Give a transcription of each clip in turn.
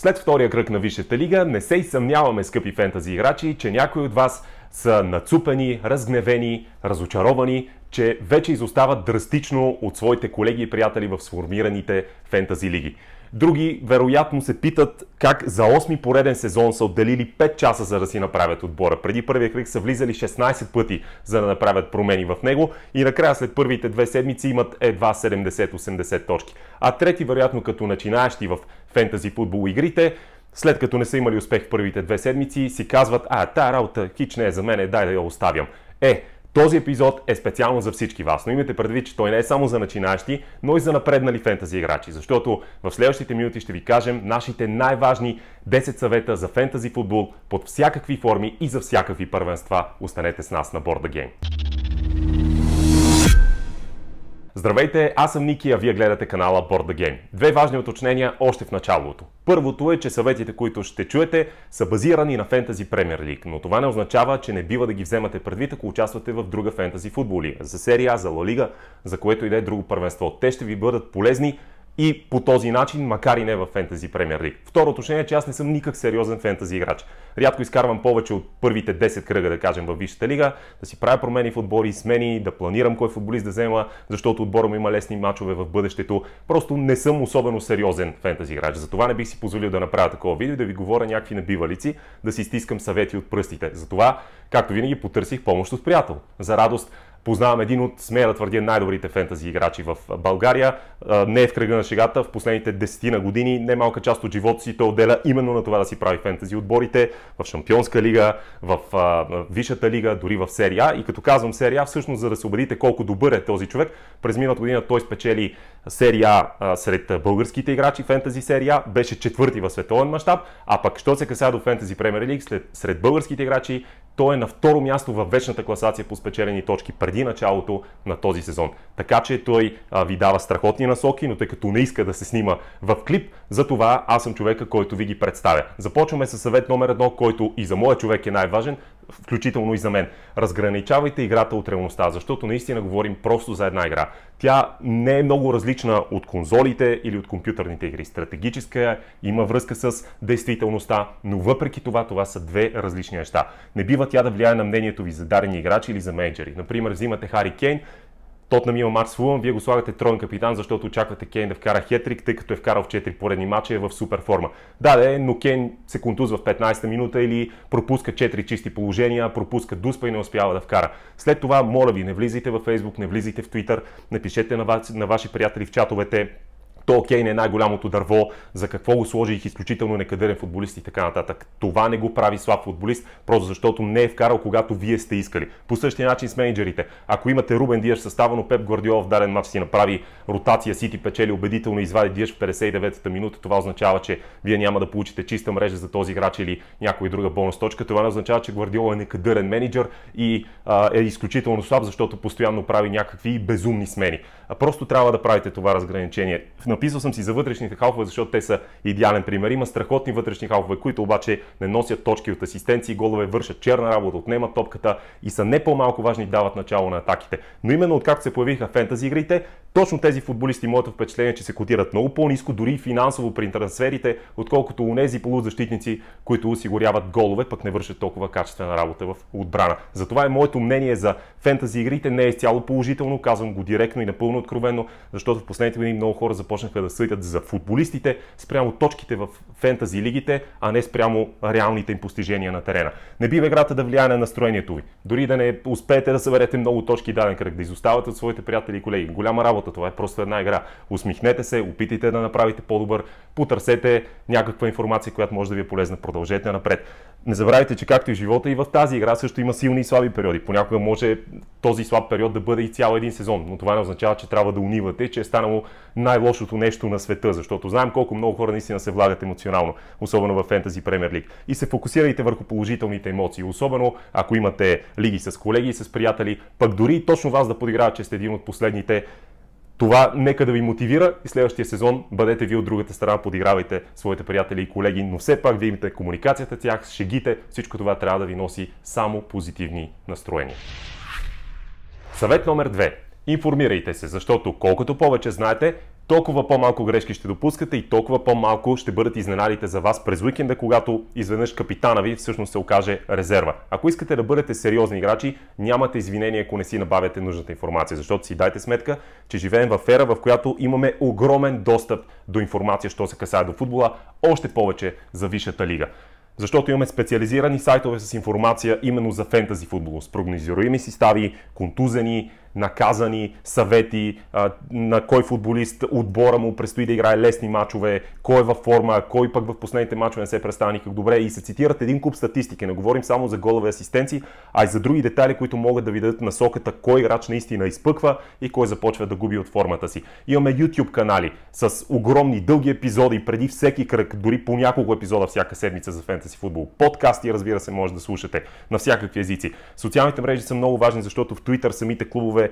След втория кръг на Висшата лига не се и съмняваме, скъпи фентази играчи, че някои от вас са нацупени, разгневени, разочаровани, че вече изостават драстично от своите колеги и приятели в сформираните фентази лиги. Други, вероятно, се питат как за 8-ми пореден сезон са отделили 5 часа за да си направят отбора. Преди първия кръг са влизали 16 пъти за да направят промени в него и накрая след първите две седмици имат едва 70-80 точки. А трети, вероятно, като начинаещи в фентази футбол игрите, след като не са имали успех в първите две седмици, си казват, а, тая работа хич не е за мен, дай да я оставям. Е, този епизод е специално за всички вас, но имате предвид, че той не е само за начинащи, но и за напреднали фентази играчи, защото в следващите минути ще ви кажем нашите най-важни 10 съвета за фентази футбол под всякакви форми и за всякакви първенства. Останете с нас на Board Game. Здравейте, аз съм Ники, а вие гледате канала Board the Game. Две важни уточнения още в началото. Първото е, че съветите, които ще чуете, са базирани на Fantasy Premier League, но това не означава, че не бива да ги вземате предвид, ако участвате в друга Fantasy футбол лига, за серия за Ла Лига, за което и да е друго първенство. Те ще ви бъдат полезни, и по този начин, макар и не в Fantasy Premier League. Второ отношение е, че аз не съм никак сериозен фентази играч. Рядко изкарвам повече от първите 10 кръга, да кажем, във Висшата лига, да си правя промени в отбори, смени, да планирам кой футболист да взема, защото отбора му има лесни мачове в бъдещето. Просто не съм особено сериозен фентази играч. Затова не бих си позволил да направя такова видео и да ви говоря някакви набивалици, да си стискам съвети от пръстите. Затова, както винаги, потърсих помощ от приятел. За радост Познавам един от, смея да твърдя, най-добрите фентази играчи в България. Не е в кръга на шегата. В последните десетина години немалка част от живота си той отделя именно на това да си прави фентази отборите в Шампионска лига, в Висшата лига, дори в серия. И като казвам серия, всъщност за да се убедите колко добър е този човек, през миналата година той спечели серия сред българските играчи, фентази серия, беше четвърти в световен мащаб, а пък що се касае до фентази Премьер Лиг, сред българските играчи той е на второ място във вечната класация по спечелени точки преди началото на този сезон. Така че той а, ви дава страхотни насоки, но тъй като не иска да се снима в клип, затова аз съм човека, който ви ги представя. Започваме с съвет номер едно, който и за моя човек е най-важен включително и за мен. Разграничавайте играта от реалността, защото наистина говорим просто за една игра. Тя не е много различна от конзолите или от компютърните игри. Стратегическа е, има връзка с действителността, но въпреки това, това са две различни неща. Не бива тя да влияе на мнението ви за дарени играчи или за менеджери. Например, взимате Хари Кейн Тотнам има матч Фулъм, вие го слагате троен капитан, защото очаквате Кейн да вкара хетрик, тъй като е вкарал в 4 поредни мача и е в супер форма. Да, да, е, но Кейн се контузва в 15-та минута или пропуска 4 чисти положения, пропуска дуспа и не успява да вкара. След това, моля ви, не влизайте във Facebook, не влизайте в Twitter, напишете на, вас, на ваши приятели в чатовете, то Кейн е най-голямото дърво, за какво го сложих изключително некадърен футболист и така нататък. Това не го прави слаб футболист, просто защото не е вкарал, когато вие сте искали. По същия начин с менеджерите. Ако имате Рубен Диаш състава, но Пеп Гвардио в даден матч си направи ротация, Сити печели убедително, извади Диаш в 59-та минута, това означава, че вие няма да получите чиста мрежа за този играч или някой друга бонус точка. Това не означава, че Гвардиол е некадърен менеджер и а, е изключително слаб, защото постоянно прави някакви безумни смени. А просто трябва да правите това разграничение. На Написал съм си за вътрешните халфове, защото те са идеален пример. Има страхотни вътрешни халфове, които обаче не носят точки от асистенции, голове вършат черна работа, отнемат топката и са не по-малко важни и дават начало на атаките. Но именно откакто се появиха фентази игрите, точно тези футболисти, моето впечатление, е, че се котират много по-низко, дори финансово при трансферите, отколкото у нези полузащитници, които осигуряват голове, пък не вършат толкова качествена работа в отбрана. Затова е моето мнение за фентази игрите не е изцяло положително, казвам го директно и напълно откровено, защото в последните години много хора започнаха започнаха да съдят за футболистите спрямо точките в фентази лигите, а не спрямо реалните им постижения на терена. Не бива играта да влияе на настроението ви. Дори да не успеете да съберете много точки даден кръг, да изоставате от своите приятели и колеги. Голяма работа, това е просто една игра. Усмихнете се, опитайте да направите по-добър, потърсете някаква информация, която може да ви е полезна. Продължете напред. Не забравяйте, че както и в живота, и в тази игра също има силни и слаби периоди. Понякога може този слаб период да бъде и цял един сезон, но това не означава, че трябва да унивате, че е станало най-лошото нещо на света, защото знаем колко много хора наистина се влагат емоционално, особено в Fantasy Premier League. И се фокусирайте върху положителните емоции, особено ако имате лиги с колеги и с приятели, пък дори и точно вас да подиграват, че сте един от последните това нека да ви мотивира и следващия сезон бъдете вие от другата страна, подигравайте своите приятели и колеги, но все пак да имате комуникацията тях, шегите, всичко това трябва да ви носи само позитивни настроения. Съвет номер 2. Информирайте се, защото колкото повече знаете, толкова по-малко грешки ще допускате и толкова по-малко ще бъдат изненадите за вас през уикенда, когато изведнъж капитана ви всъщност се окаже резерва. Ако искате да бъдете сериозни играчи, нямате извинение, ако не си набавяте нужната информация, защото си дайте сметка, че живеем в ера, в която имаме огромен достъп до информация, що се касае до футбола, още повече за висшата лига защото имаме специализирани сайтове с информация именно за фентази футбол, с прогнозируеми си стави, контузени, наказани, съвети, а, на кой футболист отбора му предстои да играе лесни мачове, кой е във форма, кой пък в последните мачове не се представя никак добре и се цитират един куп статистики. Не говорим само за голове асистенции, а и за други детайли, които могат да ви дадат насоката кой играч наистина изпъква и кой започва да губи от формата си. Имаме YouTube канали с огромни дълги епизоди преди всеки кръг, дори по няколко епизода всяка седмица за фентаси футбол. Подкасти, разбира се, може да слушате на всякакви езици. Социалните мрежи са много важни, защото в Twitter самите клубове постове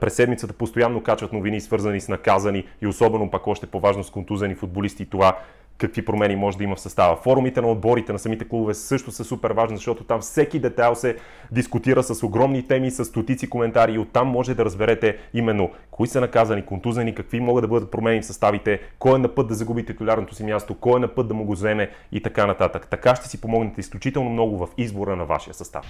през седмицата постоянно качват новини, свързани с наказани и особено пак още по-важно с контузени футболисти и това какви промени може да има в състава. Форумите на отборите на самите клубове също са супер важни, защото там всеки детайл се дискутира с огромни теми, с стотици коментари и оттам може да разберете именно кои са наказани, контузени, какви могат да бъдат промени в съставите, кой е на път да загуби титулярното си място, кой е на път да му го вземе и така нататък. Така ще си помогнете изключително много в избора на вашия състав.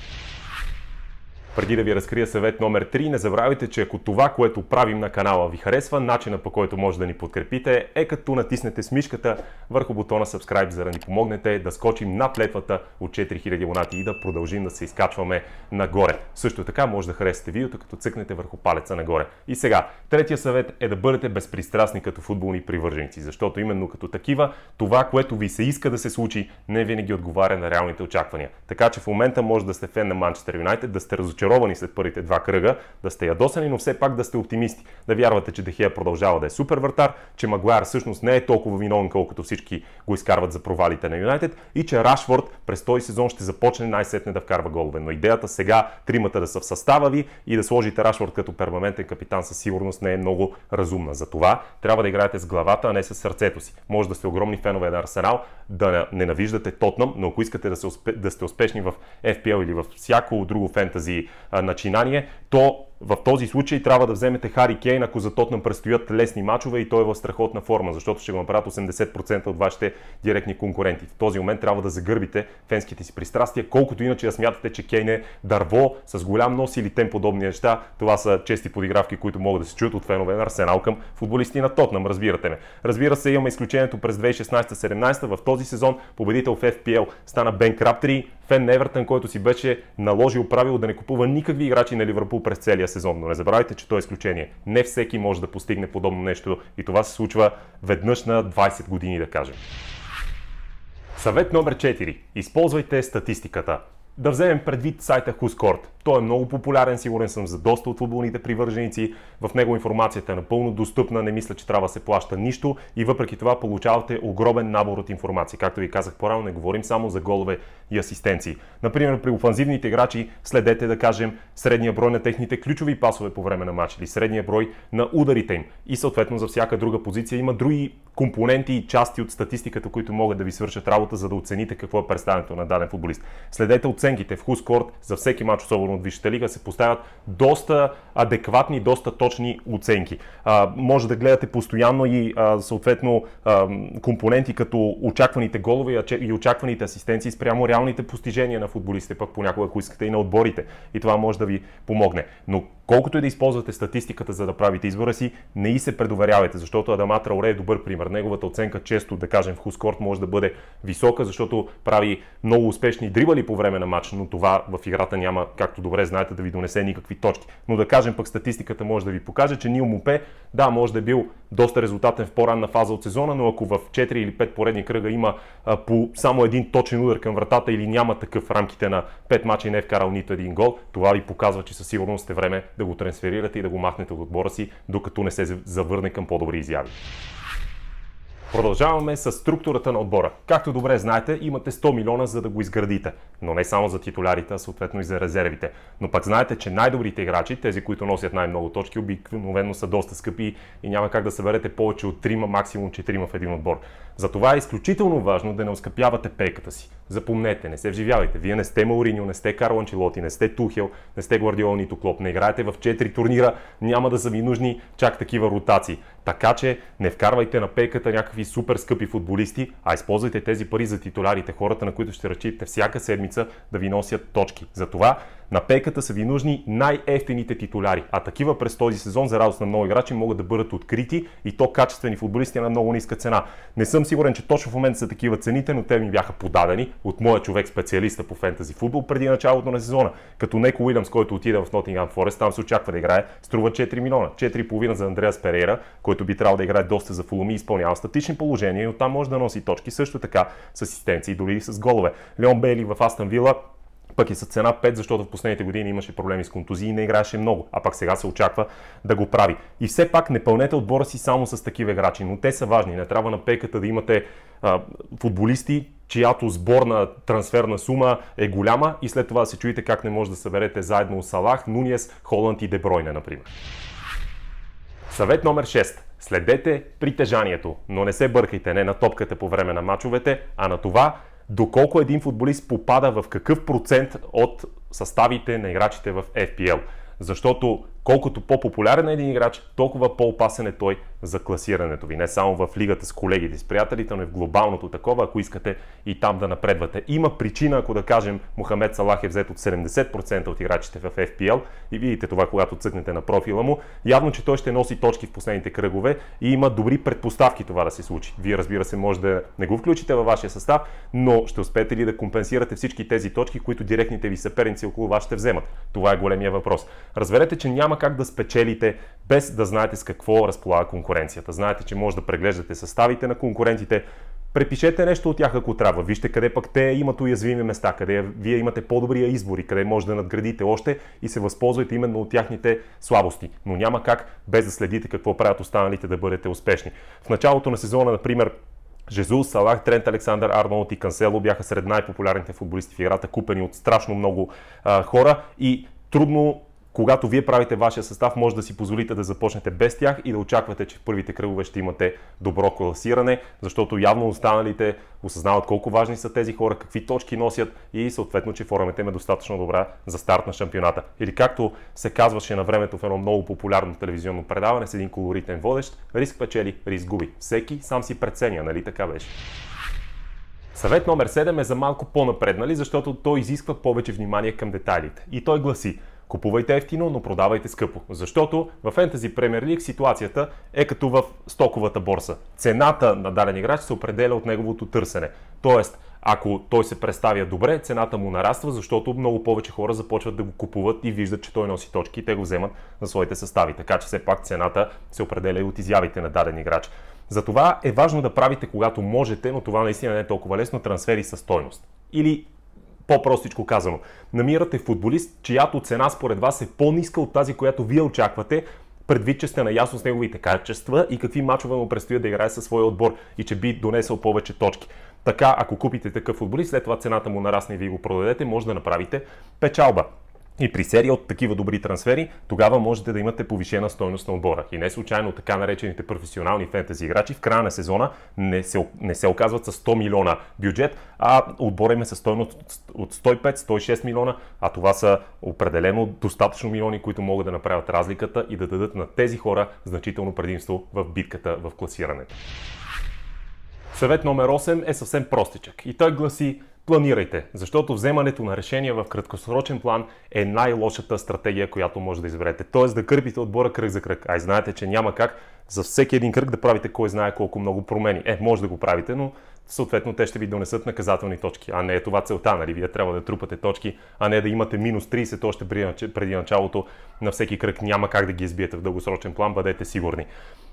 Преди да ви разкрия съвет номер 3, не забравяйте, че ако това, което правим на канала ви харесва, начина по който може да ни подкрепите е като натиснете смишката върху бутона Subscribe, за да ни помогнете да скочим над летвата от 4000 монати и да продължим да се изкачваме нагоре. Също така може да харесате видеото, като цъкнете върху палеца нагоре. И сега, третия съвет е да бъдете безпристрастни като футболни привърженици, защото именно като такива, това, което ви се иска да се случи, не винаги отговаря на реалните очаквания. Така че в момента може да сте фен на Манчестър Юнайтед, да сте разочарани разочаровани след първите два кръга, да сте ядосани, но все пак да сте оптимисти. Да вярвате, че Дехия продължава да е супер вратар, че Магуайър всъщност не е толкова виновен, колкото всички го изкарват за провалите на Юнайтед и че Рашфорд през този сезон ще започне най-сетне да вкарва голове. Но идеята сега тримата да са в състава ви и да сложите Рашфорд като перманентен капитан със сигурност не е много разумна. Затова трябва да играете с главата, а не с сърцето си. Може да сте огромни фенове на Арсенал, да ненавиждате Тотнам, но ако искате да, успе, да сте успешни в FPL или в всяко друго фентази начинание, то в този случай трябва да вземете Хари Кейн, ако за Тотнам предстоят лесни мачове и той е в страхотна форма, защото ще го направят 80% от вашите директни конкуренти. В този момент трябва да загърбите фенските си пристрастия, колкото иначе да смятате, че Кейн е дърво с голям нос или тем подобни неща. Това са чести подигравки, които могат да се чуят от фенове на Арсенал към футболисти на Тотнам, разбирате ме. Разбира се, имаме изключението през 2016-17. В този сезон победител в FPL стана Бен Краптри, фен на Евертън, който си беше наложил правило да не купува никакви играчи на Ливърпул през целия сезон. Но не забравяйте, че то е изключение. Не всеки може да постигне подобно нещо и това се случва веднъж на 20 години, да кажем. Съвет номер 4. Използвайте статистиката да вземем предвид сайта Хускорт. Той е много популярен, сигурен съм за доста от футболните привърженици. В него информацията е напълно достъпна, не мисля, че трябва да се плаща нищо и въпреки това получавате огромен набор от информация. Както ви казах по-рано, не говорим само за голове и асистенции. Например, при офанзивните играчи следете, да кажем, средния брой на техните ключови пасове по време на матч или средния брой на ударите им. И съответно за всяка друга позиция има други компоненти и части от статистиката, които могат да ви свършат работа, за да оцените какво е представенето на даден футболист. Следете оценките в Хускорт за всеки матч, особено от Висшата лига, се поставят доста адекватни, доста точни оценки. А, може да гледате постоянно и а, съответно а, компоненти като очакваните голове и очакваните асистенции спрямо реалните постижения на футболистите, пък понякога, ако искате и на отборите. И това може да ви помогне. Но Колкото и да използвате статистиката, за да правите избора си, не и се предоверявайте, защото Адама Трауре е добър пример. Неговата оценка често, да кажем, в Хускорт може да бъде висока, защото прави много успешни дрибали по време на матч, но това в играта няма, както добре знаете, да ви донесе никакви точки. Но да кажем пък статистиката може да ви покаже, че Нил Мупе, да, може да е бил доста резултатен в по-ранна фаза от сезона, но ако в 4 или 5 поредни кръга има а, по само един точен удар към вратата или няма такъв в рамките на 5 мача и не е вкарал нито един гол, това ви показва, че със сигурност е време да го трансферирате и да го махнете от отбора си, докато не се завърне към по-добри изяви. Продължаваме с структурата на отбора. Както добре знаете, имате 100 милиона за да го изградите, но не само за титулярите, а съответно и за резервите. Но пък знаете, че най-добрите играчи, тези, които носят най-много точки, обикновено са доста скъпи и няма как да съберете повече от 3, максимум 4 в един отбор. Затова е изключително важно да не оскъпявате пейката си. Запомнете, не се вживявайте. Вие не сте Мауриньо, не сте Карло Анчелоти, не сте Тухел, не сте Гвардиол, нито Клоп. Не играете в 4 турнира, няма да са ви нужни чак такива ротации. Така че не вкарвайте на пейката някакви супер скъпи футболисти, а използвайте тези пари за титулярите, хората, на които ще разчитате всяка седмица да ви носят точки. Затова на пейката са ви нужни най ефтените титуляри, а такива през този сезон, за радост на много играчи, могат да бъдат открити и то качествени футболисти на много ниска цена. Не съм сигурен, че точно в момента са такива цените, но те ми бяха подадени от моя човек, специалиста по фентази футбол преди началото на сезона. Като Неко Уилямс, който отиде в Нотингам Форест, там се очаква да играе, струва 4 милиона. 4,5 за Андреас Перейра, който би трябвало да играе доста за Фулуми, изпълнява статични положения и оттам може да носи точки също така с асистенции, дори и с голове. Леон Бейли в Астан Вила пък и с цена 5, защото в последните години имаше проблеми с контузии и не играеше много, а пък сега се очаква да го прави. И все пак не пълнете отбора си само с такива играчи, но те са важни. Не трябва на пейката да имате а, футболисти, чиято сборна трансферна сума е голяма и след това се чуете как не може да съберете заедно с Салах, Нуниес, Холанд и Дебройне, например. Съвет номер 6. Следете притежанието, но не се бъркайте не на топката по време на мачовете, а на това доколко един футболист попада в какъв процент от съставите на играчите в FPL. Защото колкото по-популярен е един играч, толкова по-опасен е той за класирането ви. Не само в лигата с колегите, с приятелите, но и в глобалното такова, ако искате и там да напредвате. Има причина, ако да кажем, Мохамед Салах е взет от 70% от играчите в FPL и видите това, когато цъкнете на профила му, явно, че той ще носи точки в последните кръгове и има добри предпоставки това да се случи. Вие, разбира се, може да не го включите във вашия състав, но ще успеете ли да компенсирате всички тези точки, които директните ви съперници около вас ще вземат? Това е големия въпрос. Разберете, че няма как да спечелите без да знаете с какво разполага конкуренцията конкуренцията. Знаете, че може да преглеждате съставите на конкурентите, Препишете нещо от тях, ако трябва. Вижте къде пък те имат уязвими места, къде вие имате по-добрия избор и къде може да надградите още и се възползвайте именно от тяхните слабости. Но няма как без да следите какво правят останалите да бъдете успешни. В началото на сезона, например, Жезус, Салах, Трент, Александър Арнолд и Кансело бяха сред най-популярните футболисти в играта, купени от страшно много а, хора и трудно когато вие правите вашия състав, може да си позволите да започнете без тях и да очаквате, че в първите кръгове ще имате добро класиране, защото явно останалите осъзнават колко важни са тези хора, какви точки носят и съответно, че формата им е достатъчно добра за старт на шампионата. Или както се казваше на времето в едно много популярно телевизионно предаване с един колоритен водещ, риск печели, риск губи. Всеки сам си преценя, нали така беше? Съвет номер 7 е за малко по-напреднали, защото той изисква повече внимание към детайлите. И той гласи – Купувайте ефтино, но продавайте скъпо. Защото в Fantasy Premier League ситуацията е като в стоковата борса. Цената на даден играч се определя от неговото търсене. Тоест, ако той се представя добре, цената му нараства, защото много повече хора започват да го купуват и виждат, че той носи точки и те го вземат на своите състави. Така че все пак цената се определя и от изявите на даден играч. Затова е важно да правите, когато можете, но това наистина не е толкова лесно, трансфери със стойност. Или по-простичко казано, намирате футболист, чиято цена според вас е по-ниска от тази, която вие очаквате, предвид, че сте наясно с неговите качества и какви мачове му предстои да играе със своя отбор и че би донесъл повече точки. Така, ако купите такъв футболист, след това цената му нарасне и вие го продадете, може да направите печалба и при серия от такива добри трансфери, тогава можете да имате повишена стойност на отбора. И не случайно така наречените професионални фентези играчи в края на сезона не се, не се оказват с 100 милиона бюджет, а отбора им е със стойност от 105-106 милиона, а това са определено достатъчно милиони, които могат да направят разликата и да дадат на тези хора значително предимство в битката в класирането. Съвет номер 8 е съвсем простичък и той гласи планирайте, защото вземането на решения в краткосрочен план е най-лошата стратегия, която може да изберете. Тоест да кърпите отбора кръг за кръг. Ай знаете, че няма как за всеки един кръг да правите кой знае колко много промени. Е, може да го правите, но съответно те ще ви донесат наказателни точки. А не е това целта, нали? Вие трябва да трупате точки, а не да имате минус 30 още преди, преди началото на всеки кръг. Няма как да ги избиете в дългосрочен план, бъдете сигурни.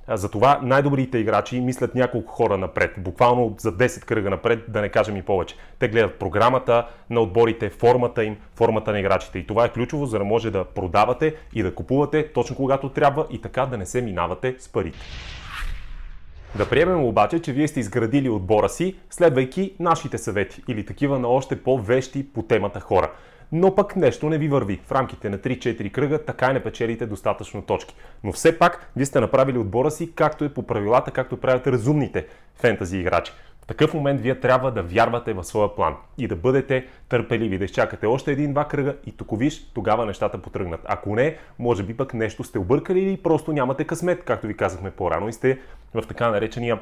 Затова най-добрите играчи мислят няколко хора напред, буквално за 10 кръга напред, да не кажем и повече. Те гледат програмата на отборите, формата им, формата на играчите. И това е ключово, за да може да продавате и да купувате точно когато трябва и така да не се минавате с парите. Да приемем обаче, че вие сте изградили отбора си, следвайки нашите съвети или такива на още по-вещи по темата хора. Но пък нещо не ви върви. В рамките на 3-4 кръга така и не печелите достатъчно точки. Но все пак, вие сте направили отбора си както е по правилата, както правят разумните фентази играчи такъв момент вие трябва да вярвате в своя план и да бъдете търпеливи, да изчакате още един-два кръга и тук виж, тогава нещата потръгнат. Ако не, може би пък нещо сте объркали или просто нямате късмет, както ви казахме по-рано и сте в така наречения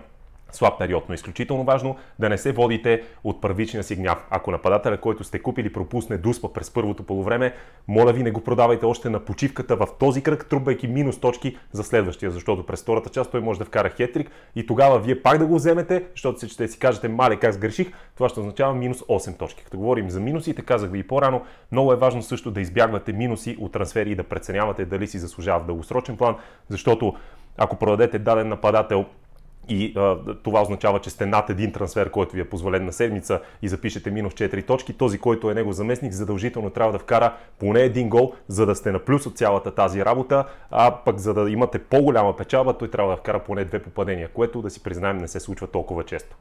слаб период, но е изключително важно да не се водите от първичния си гняв. Ако нападателя, който сте купили, пропусне дуспа през първото полувреме, моля ви не го продавайте още на почивката в този кръг, трубайки минус точки за следващия, защото през втората част той може да вкара хетрик и тогава вие пак да го вземете, защото се ще си кажете, мале как сгреших, това ще означава минус 8 точки. Като говорим за минусите, казах ви и по-рано, много е важно също да избягвате минуси от трансфери и да преценявате дали си заслужава в дългосрочен план, защото ако продадете даден нападател и а, това означава, че сте над един трансфер, който ви е позволен на седмица и запишете минус 4 точки, този, който е него заместник, задължително трябва да вкара поне един гол, за да сте на плюс от цялата тази работа, а пък за да имате по-голяма печалба, той трябва да вкара поне две попадения, което да си признаем не се случва толкова често.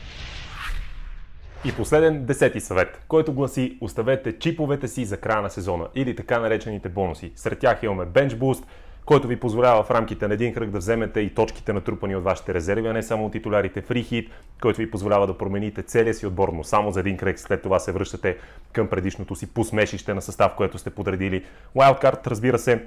И последен, десети съвет, който гласи оставете чиповете си за края на сезона или така наречените бонуси. Сред тях имаме Bench Boost, който ви позволява в рамките на един кръг да вземете и точките натрупани от вашите резерви, а не само от титулярите фрихит, който ви позволява да промените целия си отбор, но само за един кръг след това се връщате към предишното си посмешище на състав, което сте подредили. Wildcard, разбира се,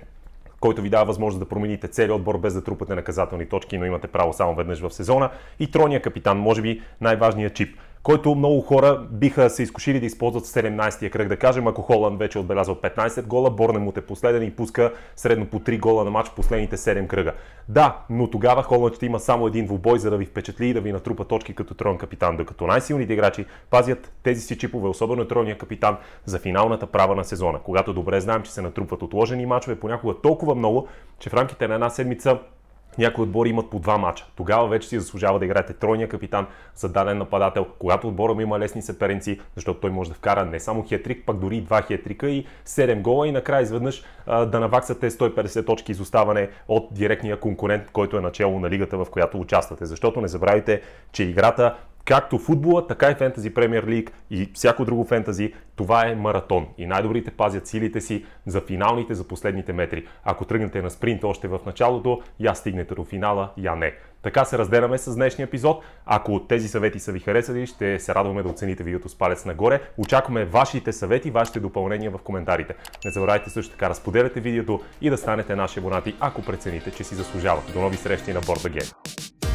който ви дава възможност да промените целият отбор без да трупате наказателни точки, но имате право само веднъж в сезона. И трония капитан, може би най-важният чип който много хора биха се изкушили да използват 17-я кръг. Да кажем, ако Холанд вече отбелязва отбелязал 15 гола, му е последен и пуска средно по 3 гола на матч в последните 7 кръга. Да, но тогава Холанд ще има само един двубой, за да ви впечатли и да ви натрупа точки като трон капитан, докато най-силните играчи пазят тези си чипове, особено тройния капитан, за финалната права на сезона, когато добре знаем, че се натрупват отложени мачове понякога толкова много, че в рамките на една седмица някои отбори имат по два мача. Тогава вече си заслужава да играете тройния капитан за даден нападател, когато отбора му има лесни съперници, защото той може да вкара не само хетрик, пак дори и два хетрика и 7 гола и накрая изведнъж да наваксате 150 точки изоставане от директния конкурент, който е начало на лигата, в която участвате. Защото не забравяйте, че играта Както футбола, така и фентази премьер лиг и всяко друго фентази, това е маратон. И най-добрите пазят силите си за финалните, за последните метри. Ако тръгнете на спринт още в началото, я стигнете до финала, я не. Така се разделяме с днешния епизод. Ако тези съвети са ви харесали, ще се радваме да оцените видеото с палец нагоре. Очакваме вашите съвети, вашите допълнения в коментарите. Не забравяйте също така разподеляте видеото и да станете наши абонати, ако прецените, че си заслужава. До нови срещи на Борда Гейм!